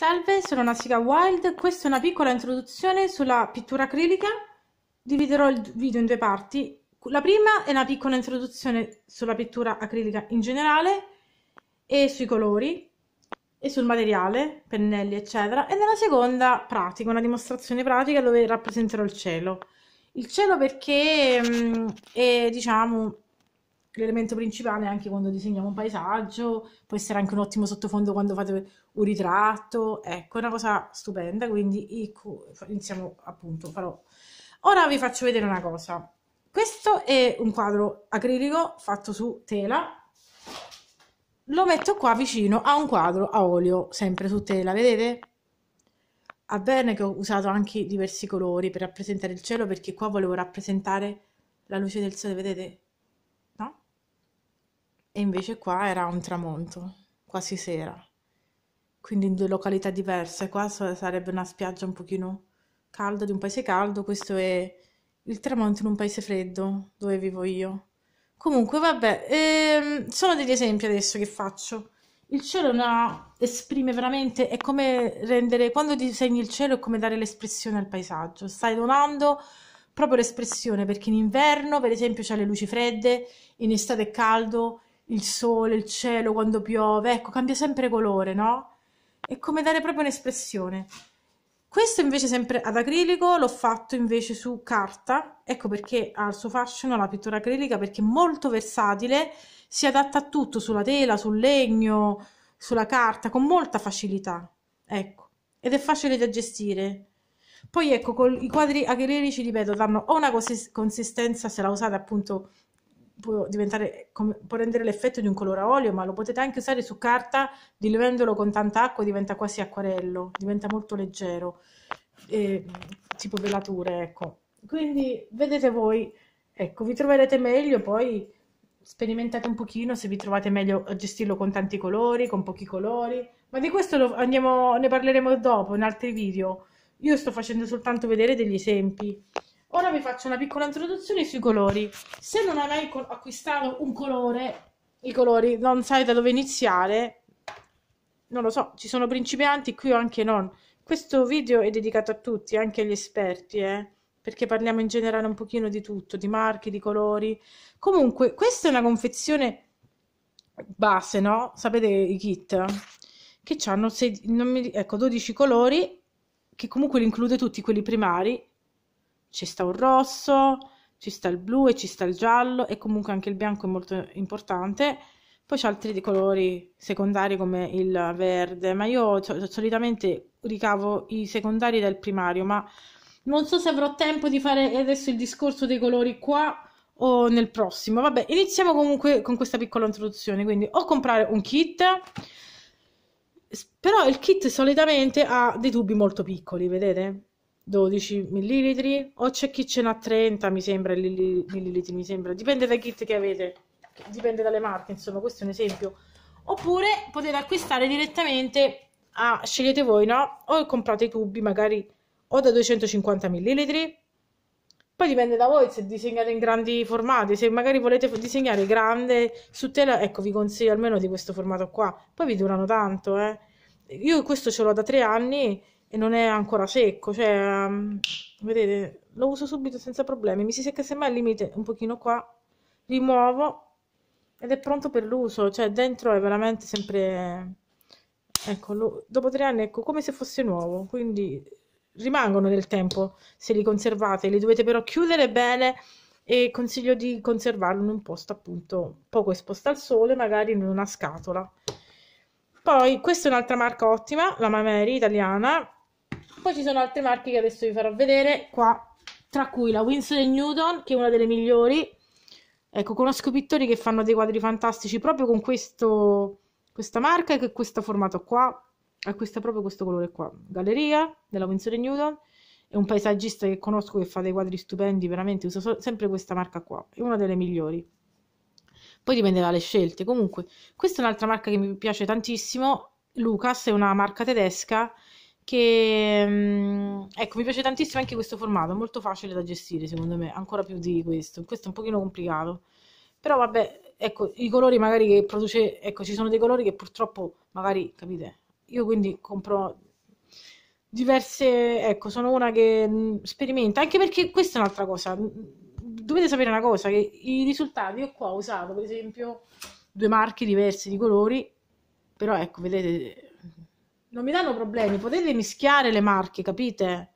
Salve, sono Nasica Wild, questa è una piccola introduzione sulla pittura acrilica. Dividerò il video in due parti. La prima è una piccola introduzione sulla pittura acrilica in generale e sui colori e sul materiale, pennelli eccetera. E nella seconda pratica, una dimostrazione pratica dove rappresenterò il cielo. Il cielo perché mh, mm, è diciamo l'elemento principale anche quando disegniamo un paesaggio, può essere anche un ottimo sottofondo quando fate un ritratto, ecco, è una cosa stupenda, quindi ecco, iniziamo appunto, farò. Ora vi faccio vedere una cosa, questo è un quadro acrilico fatto su tela, lo metto qua vicino a un quadro a olio, sempre su tela, vedete? Va bene che ho usato anche diversi colori per rappresentare il cielo, perché qua volevo rappresentare la luce del sole, vedete? e invece qua era un tramonto, quasi sera. Quindi in due località diverse, qua sarebbe una spiaggia un pochino calda di un paese caldo, questo è il tramonto in un paese freddo dove vivo io. Comunque, vabbè, ehm, sono degli esempi adesso che faccio. Il cielo una, esprime veramente, è come rendere, quando disegni il cielo è come dare l'espressione al paesaggio, stai donando proprio l'espressione, perché in inverno, per esempio, c'è le luci fredde, in estate è caldo, il sole, il cielo, quando piove, ecco, cambia sempre colore, no? È come dare proprio un'espressione. Questo invece sempre ad acrilico l'ho fatto invece su carta, ecco perché ha il suo fascino la pittura acrilica perché è molto versatile, si adatta a tutto, sulla tela, sul legno, sulla carta, con molta facilità, ecco, ed è facile da gestire. Poi ecco, con i quadri acrilici, ripeto, danno o una consistenza se la usate appunto può, può rendere l'effetto di un colore a olio, ma lo potete anche usare su carta diluendolo con tanta acqua, diventa quasi acquarello, diventa molto leggero, eh, tipo velature, ecco. Quindi vedete voi, ecco, vi troverete meglio poi sperimentate un pochino se vi trovate meglio a gestirlo con tanti colori, con pochi colori, ma di questo lo, andiamo, ne parleremo dopo in altri video. Io sto facendo soltanto vedere degli esempi. Ora vi faccio una piccola introduzione sui colori. Se non avrai acquistato un colore, i colori, non sai da dove iniziare, non lo so, ci sono principianti qui o anche non. Questo video è dedicato a tutti, anche agli esperti, eh? perché parliamo in generale un pochino di tutto, di marchi, di colori. Comunque, questa è una confezione base, no? Sapete i kit? Che hanno ecco, 12 colori, che comunque li include tutti quelli primari ci sta un rosso, ci sta il blu e ci sta il giallo e comunque anche il bianco è molto importante. Poi c'è altri colori secondari come il verde, ma io solitamente ricavo i secondari dal primario, ma non so se avrò tempo di fare adesso il discorso dei colori qua o nel prossimo. Vabbè, iniziamo comunque con questa piccola introduzione, quindi o comprare un kit, però il kit solitamente ha dei tubi molto piccoli, vedete? 12 millilitri o c'è chi ce n'ha 30 mi sembra millilitri mi sembra dipende dai kit che avete dipende dalle marche insomma questo è un esempio oppure potete acquistare direttamente a scegliete voi no o comprate i tubi magari o da 250 millilitri poi dipende da voi se disegnate in grandi formati se magari volete disegnare grande su tela ecco vi consiglio almeno di questo formato qua poi vi durano tanto eh io questo ce l'ho da tre anni e non è ancora secco, cioè, mm, vedete, lo uso subito senza problemi, mi si secca semmai al limite un pochino qua, rimuovo ed è pronto per l'uso, cioè dentro è veramente sempre, ecco, lo, dopo tre anni ecco come se fosse nuovo, quindi rimangono del tempo se li conservate, li dovete però chiudere bene e consiglio di conservarlo in un posto appunto poco esposto al sole, magari in una scatola. Poi questa è un'altra marca ottima, la Mamery italiana, poi ci sono altre marche che adesso vi farò vedere qua, tra cui la Winsor Newton, che è una delle migliori. Ecco, conosco pittori che fanno dei quadri fantastici proprio con questo, questa marca e con questo formato qua, Acquista proprio questo colore qua. Galleria della Winsor Newton, è un paesaggista che conosco che fa dei quadri stupendi, veramente uso so sempre questa marca qua, è una delle migliori. Poi dipende dalle scelte. Comunque, questa è un'altra marca che mi piace tantissimo. Lucas è una marca tedesca che mm, ecco mi piace tantissimo anche questo formato, è molto facile da gestire secondo me, ancora più di questo, questo è un pochino complicato, però vabbè, ecco i colori magari che produce, ecco ci sono dei colori che purtroppo magari, capite, io quindi compro diverse, ecco sono una che mm, sperimenta, anche perché questa è un'altra cosa, mm, dovete sapere una cosa, che i risultati, io qua ho usato per esempio due marche diverse di colori, però ecco vedete non mi danno problemi, potete mischiare le marche, capite?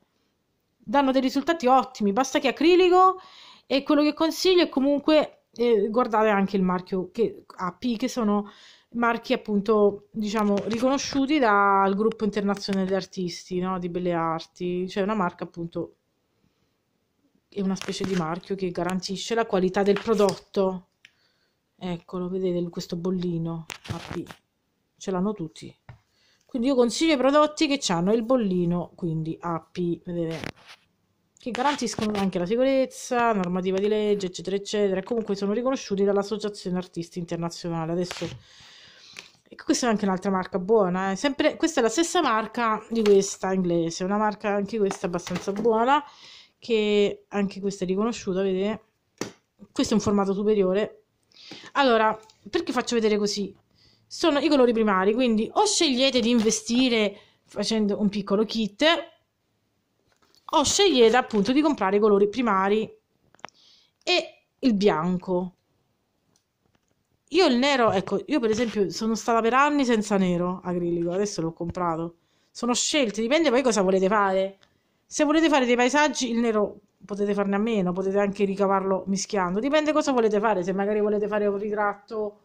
Danno dei risultati ottimi, basta che acrilico e quello che consiglio è comunque eh, guardare anche il marchio che, AP, che sono marchi appunto, diciamo, riconosciuti dal gruppo internazionale di artisti, no? di belle arti, cioè una marca appunto è una specie di marchio che garantisce la qualità del prodotto. Eccolo, vedete questo bollino AP. Ce l'hanno tutti. Quindi io consiglio i prodotti che hanno il bollino, quindi AP, vedete, che garantiscono anche la sicurezza, normativa di legge, eccetera, eccetera. comunque sono riconosciuti dall'Associazione Artisti Internazionale. Adesso ecco, questa è anche un'altra marca buona, eh. Sempre, questa è la stessa marca di questa inglese, una marca anche questa abbastanza buona, che anche questa è riconosciuta, vedete? Questo è un formato superiore. Allora, perché faccio vedere così? sono i colori primari, quindi o scegliete di investire facendo un piccolo kit o scegliete appunto di comprare i colori primari e il bianco. Io il nero, ecco, io per esempio sono stata per anni senza nero acrilico, adesso l'ho comprato. Sono scelte, dipende poi cosa volete fare. Se volete fare dei paesaggi, il nero potete farne a meno, potete anche ricavarlo mischiando, dipende cosa volete fare, se magari volete fare un ritratto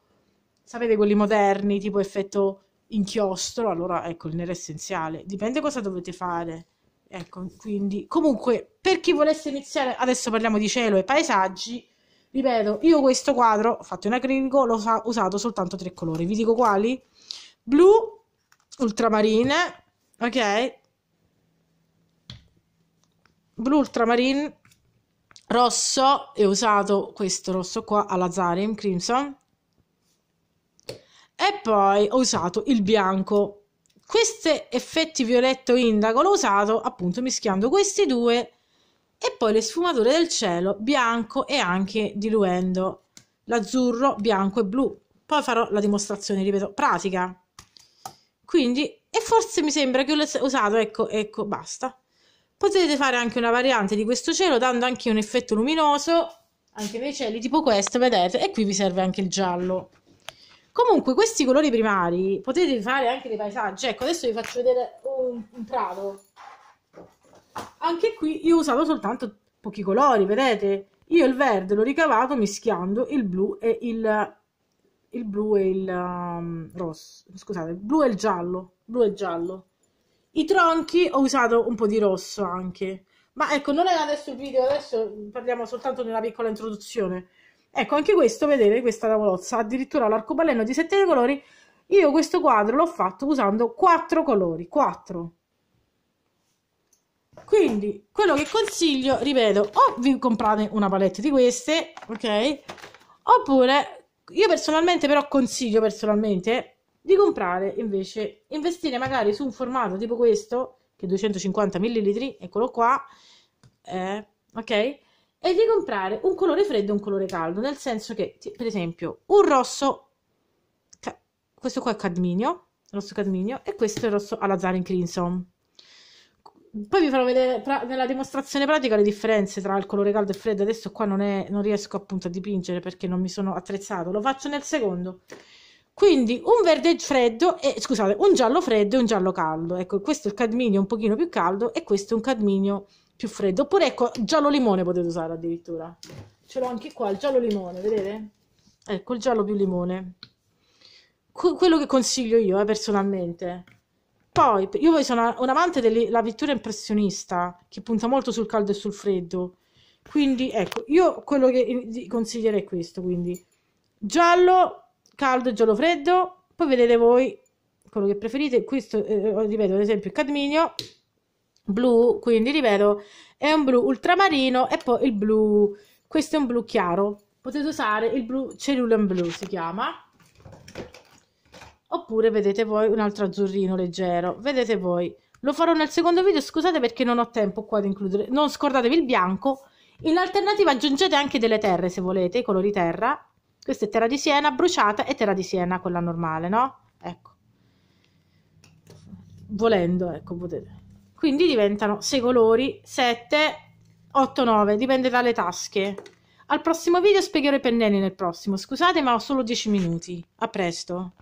sapete quelli moderni, tipo effetto inchiostro, allora ecco il nero essenziale. Dipende cosa dovete fare. Ecco, quindi comunque per chi volesse iniziare, adesso parliamo di cielo e paesaggi. Ripeto, io questo quadro fatto in acrilico l'ho usato soltanto tre colori. Vi dico quali? Blu, ultramarine, ok? Blu ultramarine, rosso e ho usato questo rosso qua alla Zarium Crimson e poi ho usato il bianco. Questi effetti violetto indago l'ho usato appunto mischiando questi due e poi le sfumature del cielo bianco e anche diluendo l'azzurro, bianco e blu. Poi farò la dimostrazione, ripeto, pratica. Quindi, e forse mi sembra che ho usato, ecco, ecco, basta. Potete fare anche una variante di questo cielo dando anche un effetto luminoso, anche nei cieli tipo questo, vedete, e qui vi serve anche il giallo. Comunque, questi colori primari potete fare anche dei paesaggi. Ecco, adesso vi faccio vedere un, un prato. Anche qui io ho usato soltanto pochi colori, vedete? Io il verde l'ho ricavato mischiando il blu e il, il blu e il um, rosso, scusate, il blu e il giallo, blu e giallo. I tronchi ho usato un po' di rosso anche. Ma ecco, non è adesso il video, adesso parliamo soltanto di una piccola introduzione. Ecco, anche questo, vedete, questa tavolozza, addirittura l'arcobaleno di sette colori, io questo quadro l'ho fatto usando quattro colori, quattro. Quindi, quello che consiglio, ripeto, o vi comprate una palette di queste, ok? Oppure, io personalmente però consiglio, personalmente, di comprare invece, investire magari su un formato tipo questo, che è 250 ml, eccolo qua, eh, ok? e di comprare un colore freddo e un colore caldo, nel senso che, per esempio, un rosso, questo qua è cadminio, rosso cadminio, e questo è il rosso in crimson. Poi vi farò vedere nella dimostrazione pratica le differenze tra il colore caldo e freddo. Adesso qua non, è, non riesco appunto a dipingere perché non mi sono attrezzato, lo faccio nel secondo. Quindi un verde freddo e scusate, un giallo freddo e un giallo caldo. Ecco, questo è il cadminio un pochino più caldo e questo è un cadminio più freddo. Oppure ecco, giallo limone potete usare addirittura. Ce l'ho anche qua, il giallo limone, vedete? Ecco, il giallo più limone. Que quello che consiglio io, eh, personalmente. Poi, io poi sono un amante della pittura impressionista, che punta molto sul caldo e sul freddo. Quindi, ecco, io quello che consiglierei è questo, quindi. Giallo, caldo e giallo freddo. Poi vedete voi quello che preferite. Questo, eh, eh ripeto, ad esempio, il cadminio blu, quindi ripeto, è un blu ultramarino e poi il blu, questo è un blu chiaro. Potete usare il blu cerulean blu, si chiama. Oppure vedete voi un altro azzurrino leggero, vedete voi. Lo farò nel secondo video, scusate perché non ho tempo qua di includere. Non scordatevi il bianco. In alternativa aggiungete anche delle terre se volete, i colori terra. Questa è terra di Siena bruciata e terra di Siena quella normale, no? Ecco. Volendo, ecco, potete quindi diventano 6 colori, 7, 8, 9, dipende dalle tasche. Al prossimo video spiegherò i pennelli nel prossimo, scusate ma ho solo 10 minuti. A presto!